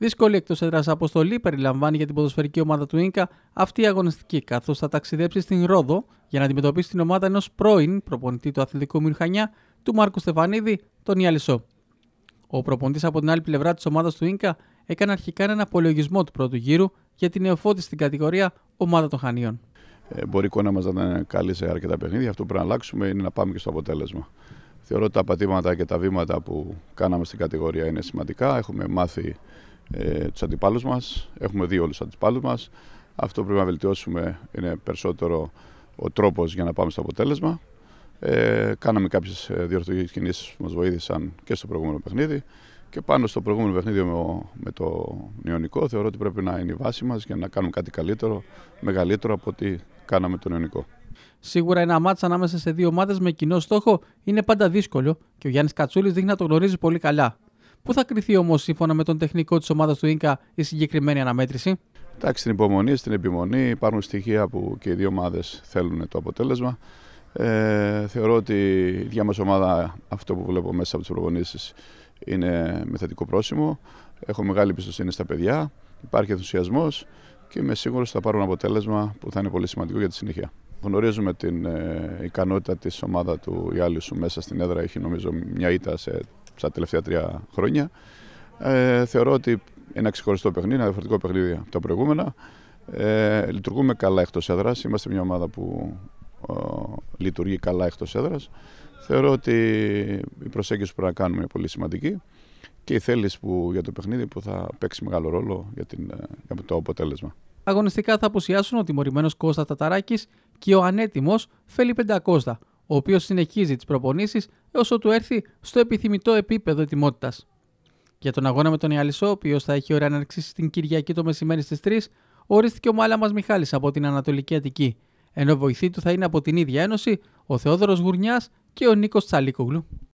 Δύσκολη εκτός έδρας αποστολή περιλαμβάνει για την ποδοσφαιρική ομάδα του νκα αυτή η αγωνιστική, καθώς θα ταξιδέψει στην Ρόδο για να αντιμετωπίσει την ομάδα ενός πρώην προπονητή του Αθλητικού Μυρχανιά, του Μάρκου Στεφανίδη, τον Ιαλισό. Ο προπονητής από την άλλη πλευρά της ομάδας του νκα έκανε αρχικά έναν απολογισμό του πρώτου γύρου για την νεοφώτη στην κατηγορία Ομάδα των Χανίων. Ε, μπορεί η εικόνα μας να ήταν καλή σε αρκετά παιχνίδια. Αυτό που πρέπει να αλλάξουμε είναι να πάμε και στο αποτέλεσμα. Θεωρώ ότι τα πατήματα και τα βήματα που κάναμε στην κατηγορία είναι σημαντικά. Έχουμε μάθει ε, τους αντιπάλους μας. Έχουμε δει όλους τους αντιπάλους μας. Αυτό πρέπει να βελτιώσουμε είναι περισσότερο ο τρόπος για να πάμε στο αποτέλεσμα. Ε, κάναμε κάποιες διορθωτικές κινήσεις που μας βοήθησαν και στο προηγούμενο παιχνίδι. Και πάνω στο προηγούμενο παιχνίδι με, με το Νιονικό θεωρώ ότι πρέπει να είναι η βάση μας για να κάνουμε κάτι καλύτερο, μεγαλύτερο από ό,τι κάναμε το Νιονικό. Σίγουρα ένα μάτσα ανάμεσα σε δύο ομάδες με κοινό στόχο είναι πάντα δύσκολο και ο Γιάννης Κατσούλης δείχνει να το γνωρίζει πολύ καλά. Πού θα κρυθεί όμως, σύμφωνα με τον τεχνικό της ομάδας του νκα η συγκεκριμένη αναμέτρηση. Εντάξει, στην υπομονή, στην επιμονή υπάρχουν στοιχεία που και οι δύο ομάδες θέλουν το αποτέλεσμα. Ε, θεωρώ ότι η δικιά ομάδα, αυτό που βλέπω μέσα από τις προπονήσεις, είναι με θετικό πρόσημο. Έχω μεγάλη εμπιστοσύνη στα παιδιά. Υπάρχει ενθουσιασμός και είμαι σίγουρος ότι θα πάρουν αποτέλεσμα που θα είναι πολύ σημαντικό για τη συνέχεια. Γνωρίζουμε την ε, ικανότητα της ομάδα του Ιάλιου μέσα στην έδρα. Έχει νομίζω μια ήττα σε στα τελευταία τρία χρόνια. Ε, θεωρώ ότι ένα ξεχωριστό παιχνίδι, ένα διαφορετικό παιχνίδι από τα προηγούμενα. Ε, λειτουργούμε καλά έκτο έδρας. Είμαστε μια ομάδα που ε, λειτουργεί καλά έκτο έδρας. Θεωρώ ότι η προσέγγιση που πρέπει να κάνουμε είναι πολύ σημαντική και η θέληση που, για το παιχνίδι που θα παίξει μεγάλο ρόλο για, την, ε, το αποτέλεσμα. Αγωνιστικά θα αποσιάσουν ο τιμωρημένος Κώστας ταταράκης και ο ανέτοιμος Φελίπεντα Κώστα ο οποίος συνεχίζει τις προπονήσεις έως ότου έρθει στο επιθυμητό επίπεδο ετοιμότητας. Για τον αγώνα με τον Ιαλισό, ο οποίος θα έχει ώρα έναρξη την Κυριακή το μεσημέρι στις 3, ορίστηκε ο μας Μιχάλης από την Ανατολική Αττική. Ενώ βοηθή του θα είναι από την ίδια ένωση ο Θεόδωρος Γουρνιάς και ο Νίκος Τσαλίκογλου.